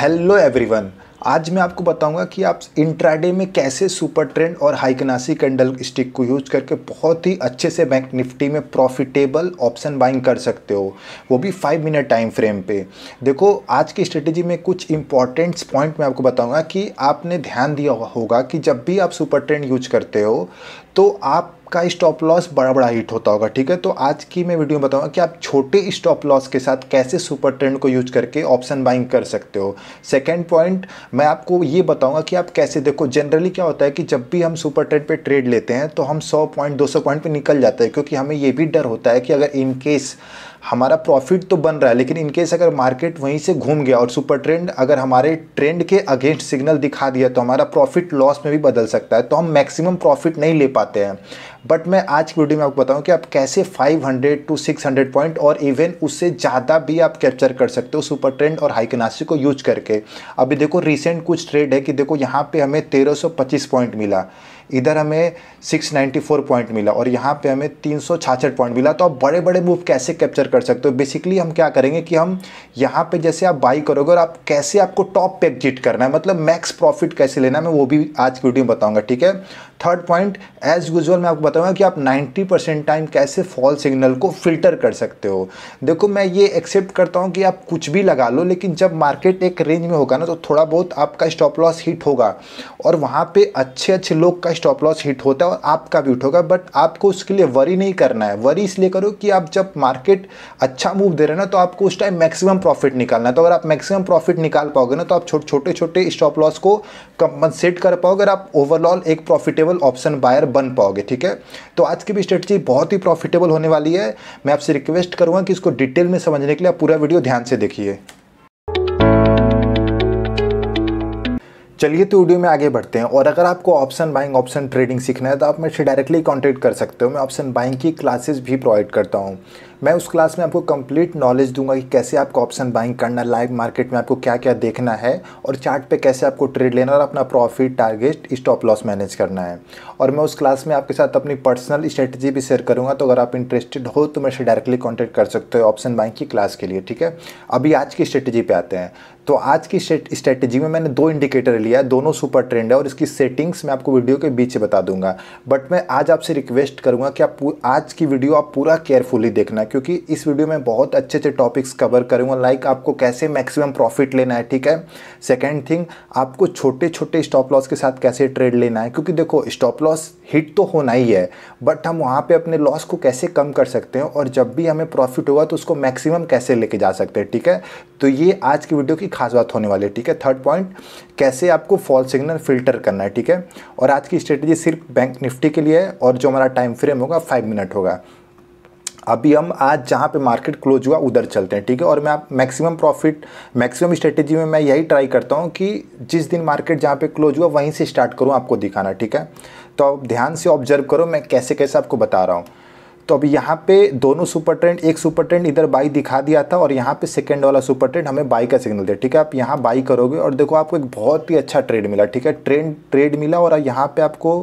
hello everyone आज मैं आपको बताऊंगा कि आप इंट्राडे में कैसे सुपर ट्रेंड और हाइकनासी कैंडल स्टिक को यूज करके बहुत ही अच्छे से बैंक निफ्टी में प्रॉफिटेबल ऑप्शन बाइंग कर सकते हो वो भी फाइव मिनट टाइम फ्रेम पे देखो आज की स्ट्रेटेजी में कुछ इंपॉर्टेंट पॉइंट मैं आपको बताऊंगा कि आपने ध्यान दिया होगा कि जब भी आप सुपर ट्रेंड यूज करते हो तो आपका स्टॉप लॉस बड़ा बड़ा हिट होता होगा ठीक है तो आज की मैं वीडियो में बताऊंगा कि आप छोटे स्टॉप लॉस के साथ कैसे सुपर ट्रेंड को यूज करके ऑप्शन बाइंग कर सकते हो सेकंड पॉइंट मैं आपको ये बताऊंगा कि आप कैसे देखो जनरली क्या होता है कि जब भी हम सुपर ट्रेंड पे ट्रेड लेते हैं तो हम सौ पॉइंट दो पॉइंट पर निकल जाते हैं क्योंकि हमें यह भी डर होता है कि अगर इनकेस हमारा प्रॉफिट तो बन रहा है लेकिन इनकेस अगर मार्केट वहीं से घूम गया और सुपर ट्रेंड अगर हमारे ट्रेंड के अगेंस्ट सिग्नल दिखा दिया तो हमारा प्रॉफिट लॉस में भी बदल सकता है तो हम मैक्सिमम प्रॉफिट नहीं ले पाते हैं बट मैं आज की वीडियो में आपको बताऊं कि आप कैसे 500 टू 600 पॉइंट और इवन उससे ज़्यादा भी आप कैप्चर कर सकते हो सुपर ट्रेंड और हाइकनासी को यूज करके अभी देखो रिसेंट कुछ ट्रेड है कि देखो यहाँ पे हमें 1325 पॉइंट मिला इधर हमें 694 पॉइंट मिला और यहाँ पे हमें तीन पॉइंट मिला तो आप बड़े बड़े मूव कैसे कैप्चर कर सकते हो बेसिकली हम क्या करेंगे कि हम यहाँ पे जैसे आप बाई करोगे और आप कैसे आपको टॉप पे एग्जिट करना है मतलब मैक्स प्रॉफिट कैसे लेना है मैं वो भी आज की वीडियो में बताऊँगा ठीक है थर्ड पॉइंट एज यूजल मैं आपको बताऊँगा कि आप 90 परसेंट टाइम कैसे फॉल सिग्नल को फिल्टर कर सकते हो देखो मैं ये एक्सेप्ट करता हूँ कि आप कुछ भी लगा लो लेकिन जब मार्केट एक रेंज में होगा ना तो थोड़ा बहुत आपका स्टॉप लॉस हिट होगा और वहाँ पर अच्छे अच्छे लोग का स्टॉप लॉस हिट होता है और आपका भी हिट होगा बट आपको उसके लिए वरी नहीं करना है वरी इसलिए करो कि आप जब मार्केट अच्छा मूव दे रहे ना तो आपको उस टाइम मैक्सिमम प्रॉफिट निकालना है तो अगर आप मैक्सिमम प्रॉफिट निकाल पाओगे ना तो आप छोटे छोटे स्टॉप लॉस को कंपनसेट कर पाओगे अगर आप ओवरऑल एक प्रॉफिटेबल प्रॉफिटेबल ऑप्शन बायर बन पाओगे ठीक है तो आज की भी स्ट्रेटजी बहुत ही प्रॉफिटेबल होने वाली है मैं आपसे रिक्वेस्ट करूँगा कि इसको डिटेल में समझने के लिए आप पूरा वीडियो ध्यान से देखिए चलिए तो वीडियो में आगे बढ़ते हैं और अगर आपको ऑप्शन बाइंग ऑप्शन ट्रेडिंग सीखना है तो आप मेरे से डायरेक्टली कॉन्टैक्ट कर सकते हो मैं ऑप्शन बाइंग की क्लासेस भी प्रोवाइड करता हूँ मैं उस क्लास में आपको कंप्लीट नॉलेज दूंगा कि कैसे आपको ऑप्शन बाइंग करना लाइव मार्केट में आपको क्या क्या देखना है और चार्ट पे कैसे आपको ट्रेड लेना और अपना profit target stop loss manage करना है और मैं उस क्लास में आपके साथ अपनी पर्सनल स्ट्रेटजी भी शेयर करूँगा तो अगर आप इंटरेस्टेड हो तो मैं डायरेक्टली कॉन्टैक्ट कर सकते हो ऑप्शन बाइंग की क्लास के लिए ठीक है अभी आज की स्ट्रेटजी पर आते हैं तो आज की स्ट्रेटजी में मैंने दो इंडिकेटर लिया दोनों सुपर ट्रेंड है और इसकी सेटिंग्स मैं आपको वीडियो के बीच बता दूंगा बट मैं आज आपसे रिक्वेस्ट करूंगा कि आप आज की वीडियो आप पूरा केयरफुली देखना क्योंकि इस वीडियो में बहुत अच्छे अच्छे टॉपिक्स कवर करूँगा लाइक आपको कैसे मैक्सिमम प्रॉफिट लेना है ठीक है सेकेंड थिंग आपको छोटे छोटे स्टॉप लॉस के साथ कैसे ट्रेड लेना है क्योंकि देखो स्टॉप लॉस हिट तो होना ही है बट हम वहाँ पर अपने लॉस को कैसे कम कर सकते हैं और जब भी हमें प्रॉफिट होगा तो उसको मैक्सिमम कैसे लेके जा सकते हैं ठीक है तो ये आज की वीडियो की खास बात होने वाली है ठीक है थर्ड पॉइंट कैसे आपको फॉल सिग्नल फिल्टर करना है ठीक है और आज की स्ट्रेटेजी सिर्फ बैंक निफ्टी के लिए है और जो हमारा टाइम फ्रेम होगा फाइव मिनट होगा अभी हम आज जहाँ पे मार्केट क्लोज हुआ उधर चलते हैं ठीक है और मैं आप मैक्सिमम प्रॉफिट मैक्सिमम स्ट्रेटेजी में मैं यही ट्राई करता हूँ कि जिस दिन मार्केट जहाँ पे क्लोज हुआ वहीं से स्टार्ट करूँ आपको दिखाना ठीक है तो आप ध्यान से ऑब्जर्व करो मैं कैसे कैसे आपको बता रहा हूँ तो अभी यहाँ पे दोनों सुपर ट्रेंड एक सुपर ट्रेंड इधर बाई दिखा दिया था और यहाँ पे सेकंड वाला सुपर ट्रेंड हमें बाई का सिग्नल दिया ठीक है आप यहाँ बाई करोगे और देखो आपको एक बहुत ही अच्छा ट्रेड मिला ठीक है ट्रेंड ट्रेड मिला और यहाँ पे आपको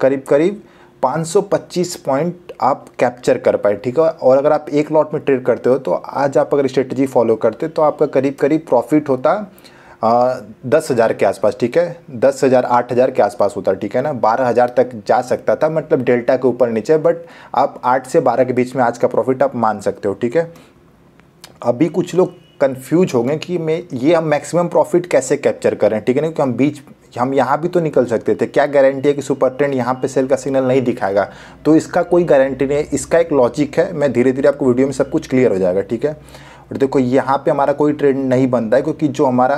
करीब करीब 525 पॉइंट आप कैप्चर कर पाए ठीक है और अगर आप एक लॉट में ट्रेड करते हो तो आज आप अगर स्ट्रेटजी फॉलो करते तो आपका करीब करीब प्रॉफिट होता आ, दस हज़ार के आसपास ठीक है दस हज़ार आठ हज़ार के आसपास होता ठीक है ना बारह हज़ार तक जा सकता था मतलब डेल्टा के ऊपर नीचे बट आप आठ से बारह के बीच में आज का प्रॉफिट आप मान सकते हो ठीक है अभी कुछ लोग कन्फ्यूज होंगे कि मैं ये हम मैक्सिमम प्रॉफिट कैसे कैप्चर करें ठीक है ना क्योंकि हम बीच हम यहाँ भी तो निकल सकते थे क्या गारंटी है कि सुपर ट्रेंड यहाँ पे सेल का सिग्नल नहीं दिखाएगा तो इसका कोई गारंटी नहीं है इसका एक लॉजिक है मैं धीरे धीरे आपको वीडियो में सब कुछ क्लियर हो जाएगा ठीक है और देखो यहाँ पर हमारा कोई ट्रेंड नहीं बनता है क्योंकि जो हमारा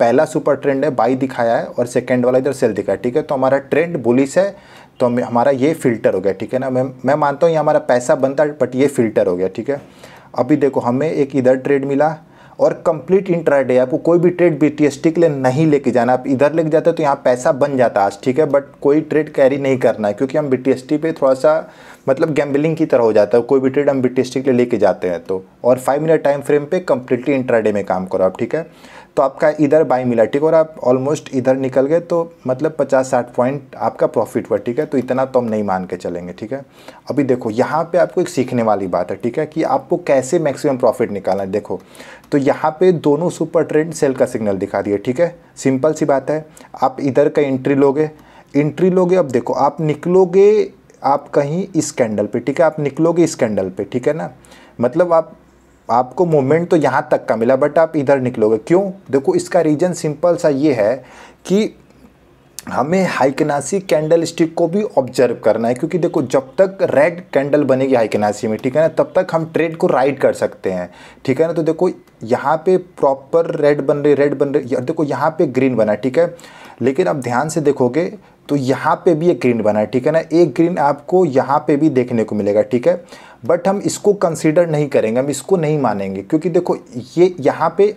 पहला सुपर ट्रेंड है बाई दिखाया है और सेकेंड वाला इधर सेल दिखाया ठीक है तो हमारा ट्रेंड बुलिस है तो हमारा ये फिल्टर हो गया ठीक है ना मैं मैं मानता हूँ ये हमारा पैसा बनता है बट ये फिल्टर हो गया ठीक है अभी देखो हमें एक इधर ट्रेड मिला और कंप्लीट इंट्राडे आपको कोई भी ट्रेड बी टी के लिए नहीं लेके जाना आप इधर लेके जाते तो यहाँ पैसा बन जाता आज ठीक है बट कोई ट्रेड कैरी नहीं करना है क्योंकि हम बी टी पे थोड़ा सा मतलब गैम्बलिंग की तरह हो जाता है कोई भी ट्रेड हम बी टी के लिए लेके जाते हैं तो और फाइव मिनट टाइम फ्रेम पर कंप्लीटली इंट्राडे में काम करो आप ठीक है तो आपका इधर बाई मिला ठीक और आप ऑलमोस्ट इधर निकल गए तो मतलब पचास साठ पॉइंट आपका प्रॉफिट हुआ ठीक है तो इतना तो हम नहीं मान के चलेंगे ठीक है अभी देखो यहाँ पे आपको एक सीखने वाली बात है ठीक है कि आपको कैसे मैक्सिमम प्रॉफिट निकालना है देखो तो यहाँ पे दोनों सुपर ट्रेंड सेल का सिग्नल दिखा दिए ठीक है सिंपल सी बात है आप इधर का एंट्री लोगे एंट्री लोगे अब देखो आप निकलोगे आप कहीं इस कैंडल पर ठीक है आप निकलोगे इस कैंडल पर ठीक है ना मतलब आप आपको मोमेंट तो यहाँ तक का मिला बट आप इधर निकलोगे क्यों देखो इसका रीज़न सिंपल सा ये है कि हमें हाइकनासी कैंडल स्टिक को भी ऑब्जर्व करना है क्योंकि देखो जब तक रेड कैंडल बनेगी हाइकनासी में ठीक है ना तब तक हम ट्रेड को राइड कर सकते हैं ठीक है ना तो देखो यहाँ पे प्रॉपर रेड बन रही रेड बन रही देखो यहाँ पे ग्रीन बना ठीक है लेकिन आप ध्यान से देखोगे तो यहाँ पे भी एक ग्रीन बना है ठीक है ना एक ग्रीन आपको यहाँ पे भी देखने को मिलेगा ठीक है बट हम इसको कंसिडर नहीं करेंगे हम इसको नहीं मानेंगे क्योंकि देखो ये यहाँ पे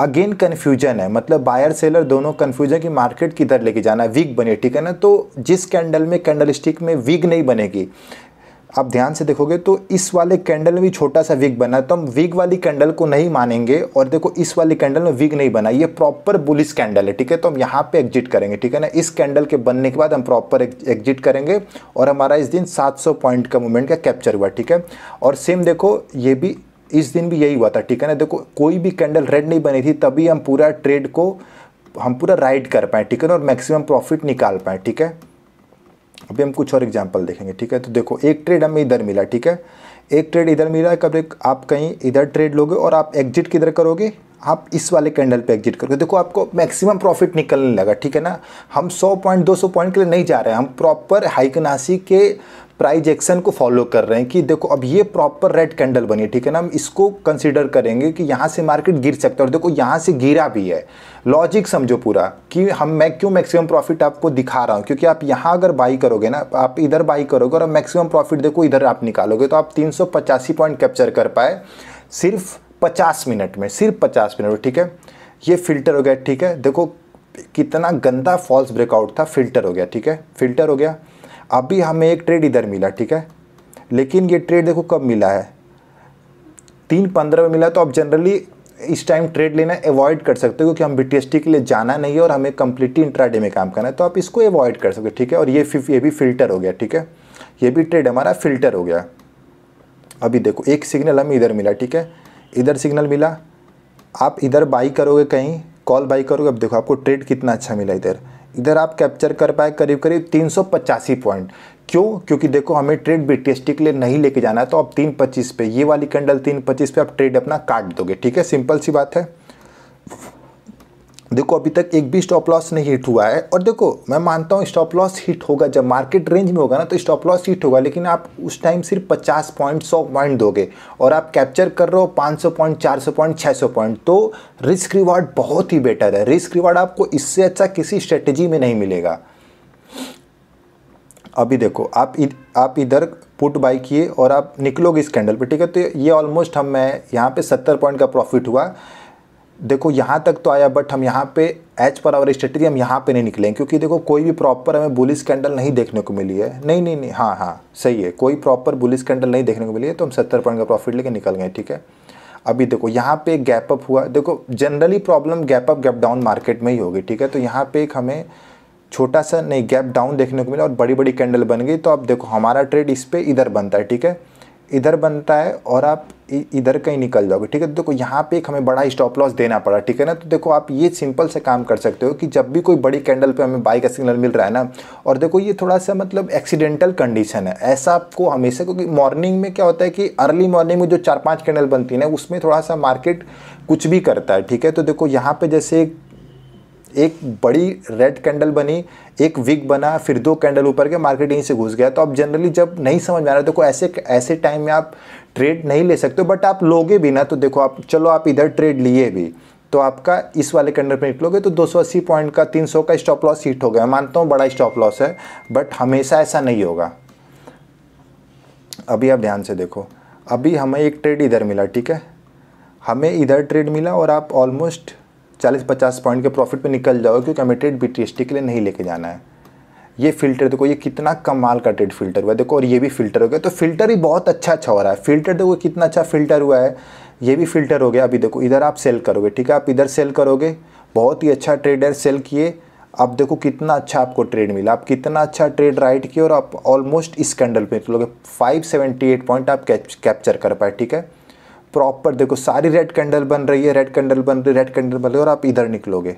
अगेन कन्फ्यूजन है मतलब बायर सेलर दोनों कन्फ्यूजन कि मार्केट किधर लेके जाना है वीक बने ठीक है ना तो जिस कैंडल में कैंडल स्टिक में वीक नहीं बनेगी आप ध्यान से देखोगे तो इस वाले कैंडल में भी छोटा सा वीक बना तो हम वीक वाली कैंडल को नहीं मानेंगे और देखो इस वाली कैंडल में वीक नहीं बना ये प्रॉपर बुलिस कैंडल है ठीक है तो हम यहाँ पे एग्जिट करेंगे ठीक है ना इस कैंडल के बनने के बाद हम प्रॉपर एग्जिट करेंगे और हमारा इस दिन 700 पॉइंट का मूवमेंट का कैप्चर हुआ ठीक है और सेम देखो ये भी इस दिन भी यही हुआ था ठीक है ना देखो कोई भी कैंडल रेड नहीं बनी थी तभी हम पूरा ट्रेड को हम पूरा राइड कर पाए ठीक है ना और मैक्सिमम प्रॉफिट निकाल पाए ठीक है अभी हम कुछ और एग्जाम्पल देखेंगे ठीक है तो देखो एक ट्रेड हमें इधर मिला ठीक है एक ट्रेड इधर मिला कब एक आप कहीं इधर ट्रेड लोगे और आप एग्जिट किधर करोगे आप इस वाले कैंडल पे एग्जिट करोगे देखो आपको मैक्सिमम प्रॉफिट निकलने लगा ठीक है ना हम 100 पॉइंट 200 पॉइंट के लिए नहीं जा रहे हैं हम प्रॉपर हाइकनासी के प्राइज एक्शन को फॉलो कर रहे हैं कि देखो अब ये प्रॉपर रेड कैंडल बनी ठीक है ना हम इसको कंसिडर करेंगे कि यहाँ से मार्केट गिर सकता है और देखो यहाँ से गिरा भी है लॉजिक समझो पूरा कि हम मैं क्यों मैक्सिमम प्रॉफिट आपको दिखा रहा हूँ क्योंकि आप यहाँ अगर बाई करोगे ना आप इधर बाई करोगे और मैक्सिमम प्रॉफिट देखो इधर आप निकालोगे तो आप तीन पॉइंट कैप्चर कर पाए सिर्फ पचास मिनट में सिर्फ पचास मिनट में ठीक है ये फिल्टर हो गया ठीक है देखो कितना गंदा फॉल्स ब्रेकआउट था फिल्टर हो गया ठीक है फिल्टर हो गया अभी हमें एक ट्रेड इधर मिला ठीक है लेकिन ये ट्रेड देखो कब मिला है तीन पंद्रह में मिला तो आप जनरली इस टाइम ट्रेड लेना अवॉइड कर सकते हो क्योंकि हम बी के लिए जाना नहीं है और हमें कम्प्लीटली इंट्राडे में काम करना है तो आप इसको अवॉइड कर सकते हो ठीक है और ये ये भी फिल्टर हो गया ठीक है ये भी ट्रेड हमारा फिल्टर हो गया अभी देखो एक सिग्नल हमें इधर मिला ठीक है इधर सिग्नल मिला आप इधर बाई करोगे कहीं कॉल बाई करोगे अब देखो आपको ट्रेड कितना अच्छा मिला इधर इधर आप कैप्चर कर पाए करीब करीब तीन पॉइंट क्यों क्योंकि देखो हमें ट्रेड बी टेस्टी के लिए नहीं लेके जाना है तो आप तीन पच्चीस पे ये वाली कैंडल तीन पच्चीस पे आप ट्रेड अपना काट दोगे ठीक है सिंपल सी बात है देखो अभी तक एक भी स्टॉप लॉस नहीं हिट हुआ है और देखो मैं मानता हूँ स्टॉप लॉस हिट होगा जब मार्केट रेंज में होगा ना तो स्टॉप लॉस हिट होगा लेकिन आप उस टाइम सिर्फ 50 पॉइंट 100 पॉइंट दोगे और आप कैप्चर कर रहे हो 500 पॉइंट 400 पॉइंट 600 पॉइंट तो रिस्क रिवार्ड बहुत ही बेटर है रिस्क रिवार्ड आपको इससे अच्छा किसी स्ट्रेटेजी में नहीं मिलेगा अभी देखो आप इद, आप इधर पुट बाई किए और आप निकलोगे इस कैंडल पर ठीक है तो ये ऑलमोस्ट हम मैं यहाँ पे सत्तर पॉइंट का प्रॉफिट हुआ देखो यहाँ तक तो आया बट हम यहाँ पे एच पर आवर स्ट्रेटेजी हम यहाँ पे नहीं निकले क्योंकि देखो कोई भी प्रॉपर हमें बुलिस कैंडल नहीं देखने को मिली है नहीं नहीं नहीं हाँ हाँ सही है कोई प्रॉपर बुलिस कैंडल नहीं देखने को मिली है तो हम सत्तर पॉइंट का प्रॉफिट लेके निकल गए ठीक है अभी देखो यहाँ पे गैप अप हुआ देखो generally problem gap up gap down market में ही होगी ठीक है तो यहाँ पे एक हमें छोटा सा नहीं गैप डाउन देखने को मिला और बड़ी बड़ी कैंडल बन गई तो अब देखो हमारा ट्रेड इस पर इधर बनता है ठीक है इधर बनता है और आप इधर कहीं निकल जाओगे ठीक है तो देखो यहाँ पे एक हमें बड़ा स्टॉप लॉस देना पड़ा ठीक है ना तो देखो आप ये सिंपल से काम कर सकते हो कि जब भी कोई बड़ी कैंडल पे हमें बाई का सिग्नल मिल रहा है ना और देखो ये थोड़ा सा मतलब एक्सीडेंटल कंडीशन है ऐसा आपको हमेशा क्योंकि मॉर्निंग में क्या होता है कि अर्ली मॉर्निंग में जो चार पाँच कैंडल बनती है ना उसमें थोड़ा सा मार्केट कुछ भी करता है ठीक है तो देखो यहाँ पर जैसे एक बड़ी रेड कैंडल बनी एक विक बना फिर दो कैंडल ऊपर के मार्केट यहीं से घुस गया तो आप जनरली जब नहीं समझ में आ रहा देखो तो ऐसे ऐसे टाइम में आप ट्रेड नहीं ले सकते बट आप लोगे भी ना तो देखो आप चलो आप इधर ट्रेड लिए भी तो आपका इस वाले कैंडल पर निकलोगे तो 280 पॉइंट का 300 का स्टॉप लॉस हिट हो गया मानता हूँ बड़ा स्टॉप लॉस है बट हमेशा ऐसा नहीं होगा अभी आप ध्यान से देखो अभी हमें एक ट्रेड इधर मिला ठीक है हमें इधर ट्रेड मिला और आप ऑलमोस्ट चालीस पचास पॉइंट के प्रॉफिट पर निकल जाओगे क्योंकि हमें ट्रेड बी के लिए नहीं लेके जाना है ये फिल्टर देखो ये कितना कमाल का ट्रेड फिल्टर हुआ है देखो और ये भी फिल्टर हो गया तो फिल्टर ही बहुत अच्छा अच्छा हो रहा है फिल्टर देखो कितना अच्छा फिल्टर हुआ है ये भी फिल्टर हो गया अभी देखो इधर आप सेल करोगे ठीक है आप इधर सेल करोगे बहुत ही अच्छा ट्रेडर सेल किए अब देखो कितना अच्छा आपको ट्रेड मिला आप कितना अच्छा ट्रेड राइट किए और आप ऑलमोस्ट इस कैंडल पे निकलोगे फाइव पॉइंट आप कैप्चर कर पाए ठीक है प्रॉपर देखो सारी रेड कैंडल बन रही है रेड कैंडल बन रही है रेड कैंडल बन रही है और आप इधर निकलोगे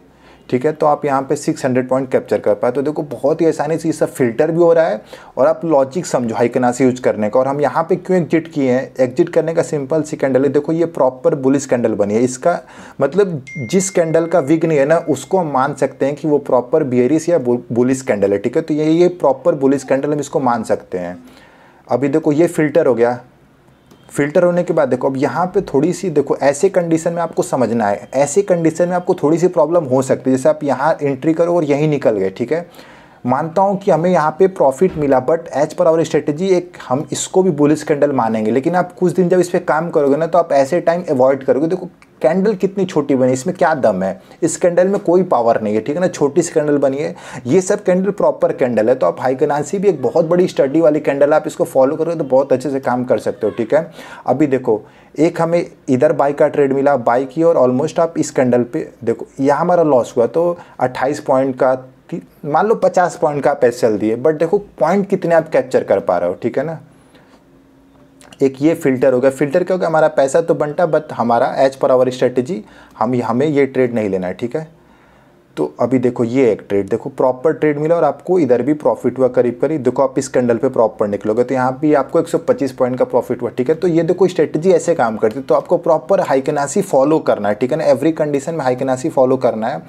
ठीक है तो आप यहाँ पे 600 पॉइंट कैप्चर कर पाए तो देखो बहुत ही आसानी से ये सब फिल्टर भी हो रहा है और आप लॉजिक समझो से यूज करने का और हम यहाँ पे क्यों एग्जिट किए हैं एग्जिट करने का सिंपल सी कैंडल है देखो ये प्रॉपर बुलिस कैंडल बनी है इसका मतलब जिस कैंडल का विग नहीं है ना उसको हम मान सकते हैं कि वो प्रॉपर बियरिस या बुलिस कैंडल है ठीक है तो ये ये प्रॉपर बुलिस कैंडल हम इसको मान सकते हैं अभी देखो ये फिल्टर हो गया फिल्टर होने के बाद देखो अब यहाँ पे थोड़ी सी देखो ऐसे कंडीशन में आपको समझना है ऐसे कंडीशन में आपको थोड़ी सी प्रॉब्लम हो सकती है जैसे आप यहाँ एंट्री करो और यहीं निकल गए ठीक है मानता हूँ कि हमें यहाँ पे प्रॉफिट मिला but as per our strategy एक हम इसको भी बुलिस कैंडल मानेंगे लेकिन आप कुछ दिन जब इस पर काम करोगे ना तो आप ऐसे टाइम अवॉइड करोगे देखो कैंडल कितनी छोटी बनी इसमें क्या दम है इस कैंडल में कोई पावर नहीं है ठीक है ना छोटी सी कैंडल बनी है ये सब कैंडल प्रॉपर कैंडल है तो आप हाइकनांसी भी एक बहुत बड़ी स्टडी वाली कैंडल आप इसको फॉलो करोगे तो बहुत अच्छे से काम कर सकते हो ठीक है अभी देखो एक हमें इधर बाइक का ट्रेड मिला बाइक की और ऑलमोस्ट आप इस कैंडल पे देखो यह हमारा लॉस हुआ तो अट्ठाईस पॉइंट का मान लो पचास पॉइंट का आप एस दिए बट देखो पॉइंट कितने आप कैप्चर कर पा रहे हो ठीक है ना एक ये फिल्टर हो गया फिल्टर क्या गया हमारा पैसा तो बनता बट हमारा एज पर आवर स्ट्रेटेजी हम हमें ये ट्रेड नहीं लेना है ठीक है तो अभी देखो ये एक ट्रेड देखो प्रॉपर ट्रेड मिला और आपको इधर भी प्रॉफिट हुआ करीब करीब देखो आप इस कैंडल पे प्रॉपर निकलोगे तो यहाँ भी आपको 125 पॉइंट का प्रॉफिट हुआ ठीक है तो ये देखो स्ट्रेटजी ऐसे काम करती है तो आपको प्रॉपर हाइकनासी फॉलो करना है ठीक है ना एवरी कंडीशन में हाइकनासी फॉलो करना है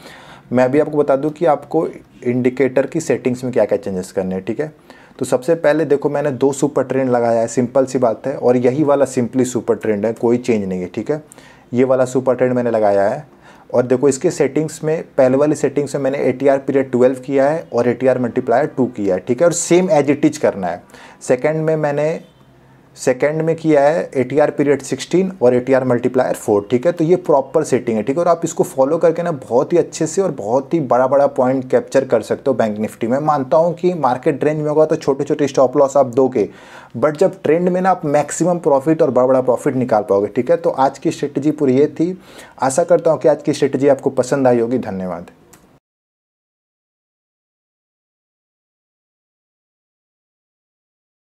मैं भी आपको बता दूं कि आपको इंडिकेटर की सेटिंग्स में क्या क्या चेंजेस करने हैं ठीक है तो सबसे पहले देखो मैंने दो सुपर ट्रेंड लगाया है सिंपल सी बात है और यही वाला सिंपली सुपर ट्रेंड है कोई चेंज नहीं है ठीक है ये वाला सुपर ट्रेंड मैंने लगाया है और देखो इसके सेटिंग्स में पहले वाली सेटिंग्स में मैंने A T R period twelve किया है और A T R multiplier two किया है ठीक है और सेम एज इट इज करना है सेकेंड में मैंने सेकेंड में किया है A T R period sixteen और A T R multiplier four ठीक है तो ये प्रॉपर सेटिंग है ठीक है और आप इसको फॉलो करके ना बहुत ही अच्छे से और बहुत ही बड़ा बड़ा पॉइंट कैप्चर कर सकते हो बैंक निफ्टी में मानता हूँ कि मार्केट रेंज में होगा तो छोटे छोटे स्टॉप लॉस आप दोगे बट जब ट्रेंड में ना आप मैक्सिमम प्रॉफिट और बड़ा बड़ा प्रॉफिट निकाल पाओगे ठीक है तो आज की स्ट्रेटजी पूरी ये थी आशा करता हूँ कि आज की स्ट्रेटजी आपको पसंद आई होगी धन्यवाद